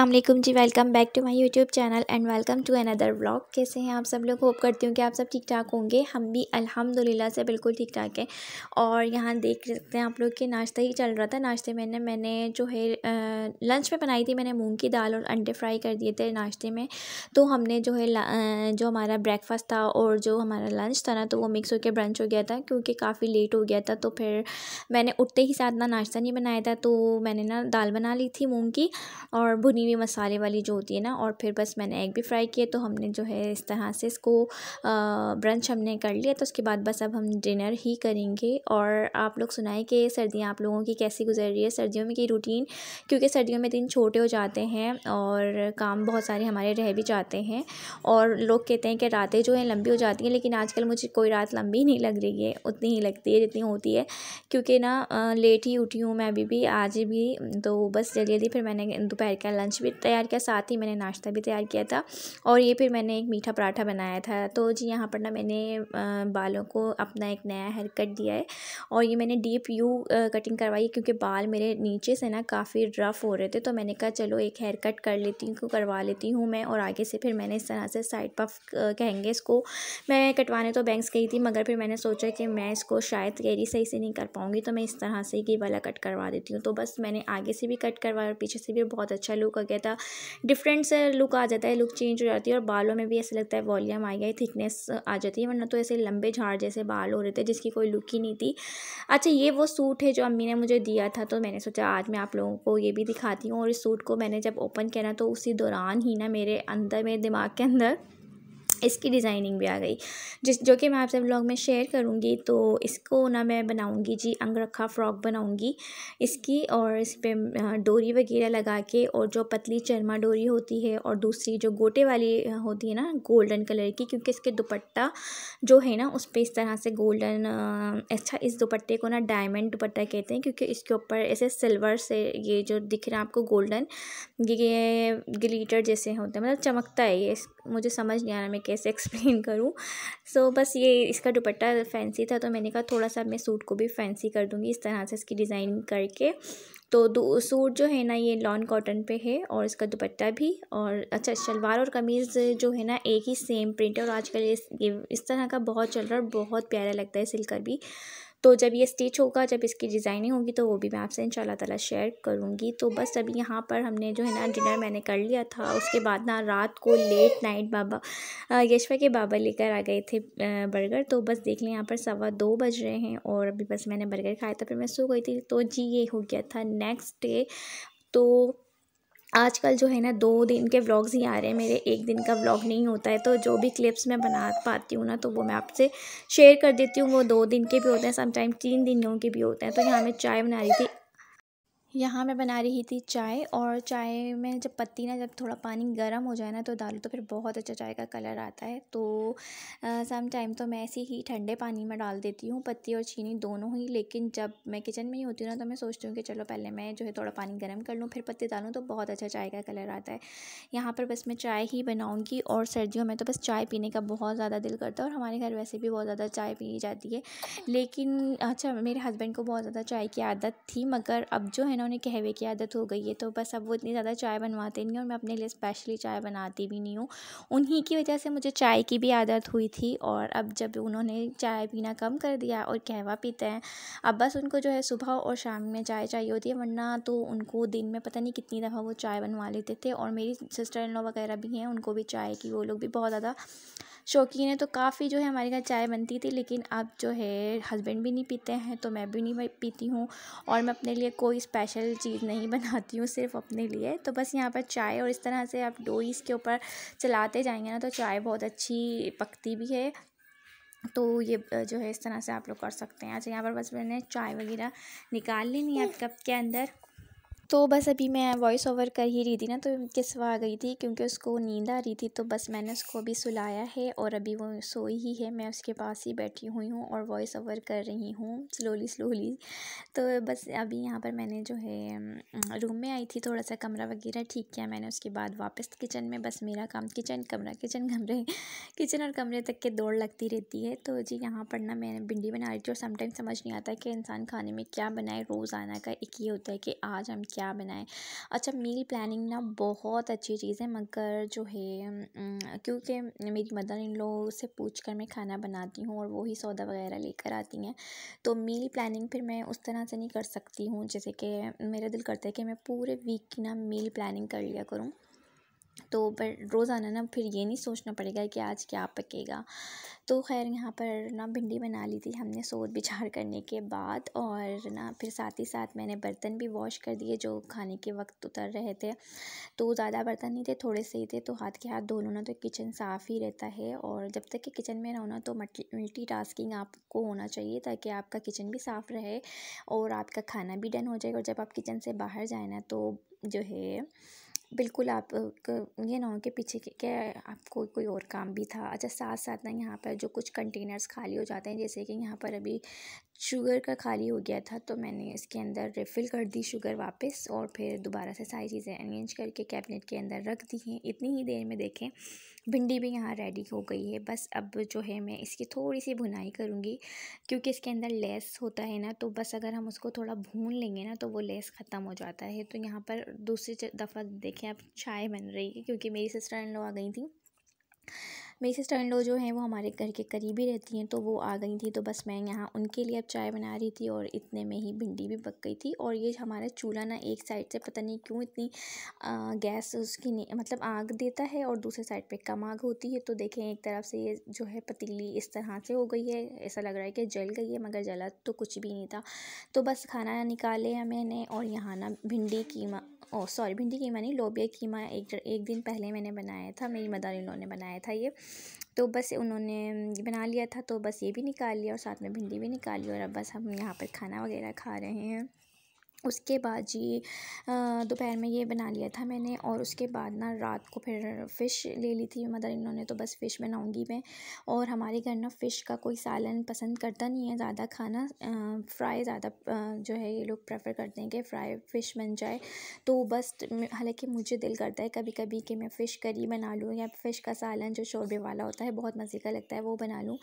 Aslam ji welcome back to my YouTube channel and welcome to another vlog कैसे हैं आप सब लोग होप करती हूँ कि आप सब ठीक ठाक होंगे हम भी अल्हम्दुलिल्लाह से बिल्कुल ठीक ठाक हैं और यहाँ देख सकते हैं आप लोग के नाश्ता ही चल रहा था नाश्ते में मैंने जो है लंच में बनाई थी मैंने मूंग की दाल और अंडे फ्राई कर दिए थे नाश्ते में तो हमने जो है जो हमारा ब्रेकफास्ट था और जो हमारा लंच था ना तो वो मिक्स होकर ब्रंच हो गया था क्योंकि काफ़ी लेट हो गया था तो फिर मैंने उठते ही साथ ना नाश्ता नहीं बनाया था तो मैंने ना दाल बना ली थी मूँग की और भुनी हुई मसाले वाली जो होती है ना और फिर बस मैंने एग भी फ्राई किए तो हमने जो है इस तरह से इसको ब्रंच हमने कर लिया तो उसके बाद बस अब हम डिनर ही करेंगे और आप लोग सुनाएं कि सर्दियाँ आप लोगों की कैसी गुजर रही है सर्दियों में की रूटीन क्योंकि सर्दियों में दिन छोटे हो जाते हैं और काम बहुत सारे हमारे रह भी जाते हैं और लोग कहते हैं कि रातें जो हैं लंबी हो जाती हैं लेकिन आजकल मुझे कोई रात लंबी नहीं लग रही है उतनी ही लगती है जितनी होती है क्योंकि ना लेट ही उठी हूँ मैं अभी भी आज भी तो बस जल्दी जल्दी फिर मैंने दोपहर का लंच भी तैयार किया साथ ही मैंने नाश्ता भी तैयार किया था और ये फिर मैंने एक मीठा पराठा बनाया था तो जी यहाँ पर ना मैंने बालों को अपना एक नया हेयर कट दिया है और ये मैंने डीप यू कटिंग करवाई क्योंकि बाल मेरे नीचे से ना काफ़ी रफ़ हो रहे थे तो मैंने कहा चलो एक हेयर कट कर लेती हूँ करवा लेती हूँ मैं और आगे से फिर मैंने इस तरह से साइड पफ कहेंगे इसको मैं कटवाने तो बैंक्स गई थी मगर फिर मैंने सोचा कि मैं इसको शायद कैरी सही से नहीं कर पाऊँगी तो मैं इस तरह से ये वाला कट करवा देती हूँ तो बस मैंने आगे से भी कट करवाया और पीछे से भी बहुत अच्छा लुक का क्या था डिफरेंट से लुक आ जाता है लुक चेंज हो जाती है और बालों में भी ऐसा लगता है वॉल्यूम आ गया थिकनेस आ जाती है वरना तो ऐसे लंबे झाड़ जैसे बाल हो रहे थे जिसकी कोई लुक ही नहीं थी अच्छा ये वो सूट है जो अम्मी ने मुझे दिया था तो मैंने सोचा आज मैं आप लोगों को ये भी दिखाती हूँ और इस सूट को मैंने जब ओपन किया ना तो उसी दौरान ही ना मेरे अंदर मेरे दिमाग के अंदर इसकी डिज़ाइनिंग भी आ गई जिस जो कि मैं आपसे ब्लॉग में शेयर करूँगी तो इसको ना मैं बनाऊँगी जी अंगरखा फ्रॉक बनाऊँगी इसकी और इस पर डोरी वगैरह लगा के और जो पतली चरमा डोरी होती है और दूसरी जो गोटे वाली होती है ना गोल्डन कलर की क्योंकि इसके दुपट्टा जो है ना उस पर इस तरह से गोल्डन अच्छा इस दुपट्टे को ना डायमंड दुपट्टा कहते हैं क्योंकि इसके ऊपर ऐसे सिल्वर से ये जो दिख रहा है आपको गोल्डन ये ग्लीटर जैसे होते हैं मतलब चमकता है ये मुझे समझ नहीं आ रहा मैं कैसे एक्सप्लेन करूँ सो so, बस ये इसका दुपट्टा फैंसी था तो मैंने कहा थोड़ा सा मैं सूट को भी फैंसी कर दूँगी इस तरह से इसकी डिज़ाइन करके तो सूट जो है ना ये लॉन कॉटन पे है और इसका दुपट्टा भी और अच्छा शलवार और कमीज़ जो है ना एक ही सेम प्रिंट है और आजकल इस इस तरह का बहुत चल रहा है और बहुत प्यारा लगता है सिलकर भी तो जब ये स्टिच होगा जब इसकी डिज़ाइनिंग होगी तो वो भी मैं आपसे इन ताला शेयर करूँगी तो बस अभी यहाँ पर हमने जो है ना डिनर मैंने कर लिया था उसके बाद ना रात को लेट नाइट बाबा यशवा के बाबा लेकर आ गए थे बर्गर तो बस देख लें यहाँ पर सवा दो बज रहे हैं और अभी बस मैंने बर्गर खाया था फिर मैं सो गई थी तो जी ये हो गया था नेक्स्ट डे तो आजकल जो है ना दो दिन के व्लॉग्स ही आ रहे हैं मेरे एक दिन का व्लॉग नहीं होता है तो जो भी क्लिप्स मैं बना पाती हूँ ना तो वो मैं आपसे शेयर कर देती हूँ वो दो दिन के भी होते हैं समटाइम तीन दिनों के भी होते हैं तो यहाँ मैं चाय बना रही थी यहाँ मैं बना रही थी चाय और चाय में जब पत्ती ना जब थोड़ा पानी गर्म हो जाए ना तो डालो तो फिर बहुत अच्छा चाय का कलर आता है तो सम टाइम तो मैं ऐसे ही ठंडे पानी में डाल देती हूँ पत्ती और चीनी दोनों ही लेकिन जब मैं किचन में ही होती हूँ ना तो मैं सोचती हूँ कि चलो पहले मैं जो है थोड़ा पानी गर्म कर लूँ फिर पत्ती डालूँ तो बहुत अच्छा चाय का कलर आता है यहाँ पर बस मैं चाय ही बनाऊँगी और सर्दियों में तो बस चाय पीने का बहुत ज़्यादा दिल करता है और हमारे घर वैसे भी बहुत ज़्यादा चाय पी जाती है लेकिन अच्छा मेरे हस्बैंड को बहुत ज़्यादा चाय की आदत थी मगर अब जो है ना उन्हें कहवे की आदत हो गई है तो बस अब वो इतनी ज़्यादा चाय बनवाते नहीं और मैं अपने लिए स्पेशली चाय बनाती भी नहीं हूँ उन्हीं की वजह से मुझे चाय की भी आदत हुई थी और अब जब उन्होंने चाय पीना कम कर दिया और कहवा पीते हैं अब बस उनको जो है सुबह और शाम में चाय चाहिए होती है वरना तो उनको दिन में पता नहीं कितनी दफ़ा वो चाय बनवा लेते थे और मेरी सिस्टर इन लॉ वगैरह भी हैं उनको भी चाय की वो लोग भी बहुत ज़्यादा शौकीन है तो काफ़ी जो है हमारे घर चाय बनती थी लेकिन अब जो है हस्बैंड भी नहीं पीते हैं तो मैं भी नहीं पीती हूँ और मैं अपने लिए कोई स्पेशल चीज़ नहीं बनाती हूँ सिर्फ अपने लिए तो बस यहाँ पर चाय और इस तरह से आप डोईस के ऊपर चलाते जाएंगे ना तो चाय बहुत अच्छी पकती भी है तो ये जो है इस तरह से आप लोग कर सकते हैं अच्छा यहाँ पर बस मैंने चाय वगैरह निकाल ली नहीं है कप के अंदर तो बस अभी मैं वॉइस ओवर कर ही रही थी ना तो किसवा आ गई थी क्योंकि उसको नींद आ रही थी तो बस मैंने उसको भी सुलाया है और अभी वो सोई ही है मैं उसके पास ही बैठी हुई हूँ और वॉइस ओवर कर रही हूँ स्लोली स्लोली तो बस अभी यहाँ पर मैंने जो है रूम में आई थी थोड़ा सा कमरा वगैरह ठीक किया मैंने उसके बाद वापस किचन में बस मेरा काम किचन कमरा किचन कमरे किचन और कमरे तक के दौड़ लगती रहती है तो जी यहाँ पर ना मैंने भिंडी बना रही थी और समटाइम समझ नहीं आता कि इंसान खाने में क्या बनाए रोज़ाना का एक ये होता है कि आज हम क्या बनाएं अच्छा मील प्लानिंग ना बहुत अच्छी चीज़ है मगर जो है क्योंकि मेरी मदर इन लोगों से पूछ कर मैं खाना बनाती हूँ और वही सौदा वगैरह लेकर आती हैं तो मील प्लानिंग फिर मैं उस तरह से नहीं कर सकती हूँ जैसे कि मेरा दिल करता है कि मैं पूरे वीक की ना मील प्लानिंग कर लिया करूँ तो पर रोज़ाना ना फिर ये नहीं सोचना पड़ेगा कि आज क्या पकेगा तो खैर यहाँ पर ना भिंडी बना ली थी हमने सोच विचार करने के बाद और ना फिर साथ ही साथ मैंने बर्तन भी वॉश कर दिए जो खाने के वक्त उतर रहे थे तो ज़्यादा बर्तन नहीं थे थोड़े से ही थे तो हाथ के हाथ धो लो ना तो किचन साफ़ ही रहता है और जब तक कि किचन में रहो ना तो मल्टी टास्किंग आपको होना चाहिए ताकि आपका किचन भी साफ़ रहे और आपका खाना भी डन हो जाएगा और जब आप किचन से बाहर जाए ना तो जो है बिल्कुल आप ये ना हो कि पीछे के, आपको कोई और काम भी था अच्छा साथ साथ ना यहाँ पर जो कुछ कंटेनर्स खाली हो जाते हैं जैसे कि यहाँ पर अभी शुगर का खाली हो गया था तो मैंने इसके अंदर रिफ़िल कर दी शुगर वापस और फिर दोबारा से सारी चीज़ें अरेंज करके कैबिनेट के अंदर रख दी हैं इतनी ही देर में देखें भिंडी भी यहाँ रेडी हो गई है बस अब जो है मैं इसकी थोड़ी सी भुनाई करूँगी क्योंकि इसके अंदर लेस होता है ना तो बस अगर हम उसको थोड़ा भून लेंगे ना तो वो लेस ख़त्म हो जाता है तो यहाँ पर दूसरी दफ़ा देखें अब चाय बन रही है क्योंकि मेरी सिस्टर इन लोग आ गई थी मेरी सिस्टर इन लॉ जो हैं वो हमारे घर के करीब ही रहती हैं तो वो आ गई थी तो बस मैं यहाँ उनके लिए अब चाय बना रही थी और इतने में ही भिंडी भी पक गई थी और ये हमारा चूल्हा ना एक साइड से पता नहीं क्यों इतनी आ, गैस उसकी नहीं मतलब आग देता है और दूसरे साइड पे कम आग होती है तो देखें एक तरफ से ये जो है पतीली इस तरह से हो गई है ऐसा लग रहा है कि जल गई है मगर जला तो कुछ भी नहीं था तो बस खाना निकाले मैंने और यहाँ ना भिंडी कीमा ओ सॉरी भिंडी कीमा नहीं लोबिया कीमा एक एक दिन पहले मैंने बनाया था मेरी मदार उन्होंने बनाया था ये तो बस उन्होंने बना लिया था तो बस ये भी निकाल लिया और साथ में भिंडी भी निकाल ली और अब बस हम यहाँ पर खाना वगैरह खा रहे हैं उसके बाद जी दोपहर में ये बना लिया था मैंने और उसके बाद ना रात को फिर फ़िश ले ली थी मदर इन ने तो बस फ़िश बनाऊंगी मैं और हमारे घर ना फ़िश का कोई सालन पसंद करता नहीं है ज़्यादा खाना फ्राई ज़्यादा जो है ये लोग प्रेफर करते हैं कि फ्राई फ़िश बन जाए तो बस हालांकि मुझे दिल करता है कभी कभी कि मैं फ़िश करी बना लूँ या फ़िश का सालन जो शोरबे वाला होता है बहुत मज़े का लगता है वो बना लूँ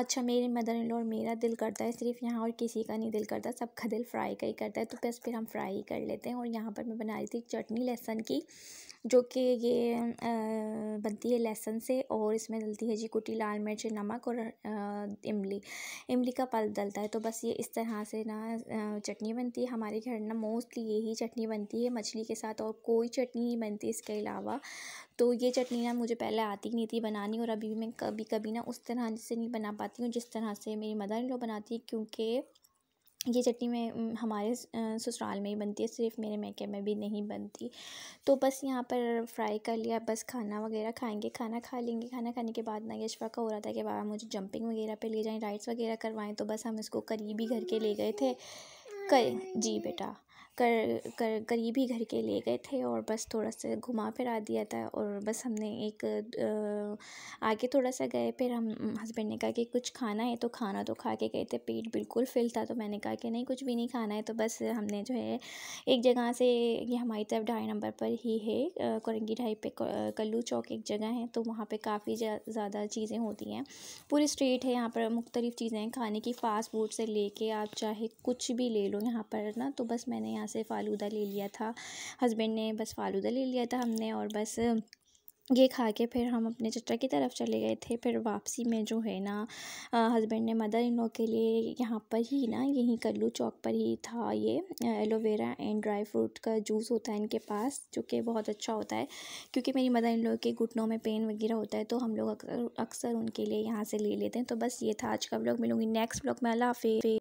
अच्छा मेरी मदर इन और मेरा दिल करता है सिर्फ यहाँ और किसी का नहीं दिल करता सबका दिल फ्राई का ही करता है तो बस फिर हम फ्राई ही कर लेते हैं और यहाँ पर मैं बना रही थी चटनी लहसुन की जो कि ये आ, बनती है लहसुन से और इसमें डलती है जी कुटी लाल मिर्च नमक और इमली इमली का पल डलता है तो बस ये इस तरह से ना चटनी बनती है हमारे घर ना मोस्टली यही चटनी बनती है मछली के साथ और कोई चटनी नहीं बनती इसके अलावा तो ये चटनी ना मुझे पहले आती नहीं थी बनानी और अभी मैं कभी कभी ना उस तरह से नहीं बना पाती हूँ जिस तरह से मेरी मदर इन लोग बनाती है क्योंकि ये चटनी में हमारे ससुराल में ही बनती है सिर्फ मेरे मैके में भी नहीं बनती तो बस यहाँ पर फ्राई कर लिया बस खाना वगैरह खाएंगे खाना खा लेंगे खाना खाने के बाद ना ये का हो रहा था कि बाबा मुझे जंपिंग वगैरह पे ले जाएं राइड्स वगैरह करवाएं तो बस हम इसको करीबी घर के ले गए थे कर जी बेटा कर कर करीबी घर के ले गए थे और बस थोड़ा सा घुमा फिरा दिया था और बस हमने एक आगे थोड़ा सा गए फिर हम हस्बैंड ने कहा कि कुछ खाना है तो खाना तो खा के गए थे पेट बिल्कुल फिल था तो मैंने कहा कि नहीं कुछ भी नहीं खाना है तो बस हमने जो है एक जगह से ये हमारी तरफ ढाई नंबर पर ही है कोरंगी ढाई पे कल्लू चौक एक जगह है तो वहाँ पर काफ़ी ज़्यादा चीज़ें होती हैं पूरी स्ट्रीट है यहाँ पर मुख्तलिफ़ चीज़ें हैं खाने की फ़ास्ट फूड से ले आप चाहे कुछ भी ले लो यहाँ पर ना तो बस मैंने यहाँ से फ़ालूदा ले लिया था हस्बैंड ने बस फ़ालूदा ले लिया था हमने और बस ये खा के फिर हम अपने चचा की तरफ चले गए थे फिर वापसी में जो है ना हस्बैंड ने मदर इन लॉ के लिए यहाँ पर ही ना यहीं कल्लू चौक पर ही था ये एलोवेरा एंड ड्राई फ्रूट का जूस होता है इनके पास जो कि बहुत अच्छा होता है क्योंकि मेरी मदर इन लॉ के घुटनों में पेन वगैरह होता है तो हम लोग अक्सर उनके लिए यहाँ से ले लेते हैं तो बस ये था आज का ब्लॉग मिलूँगी नेक्स्ट ब्लॉग में अल्लाह हाफि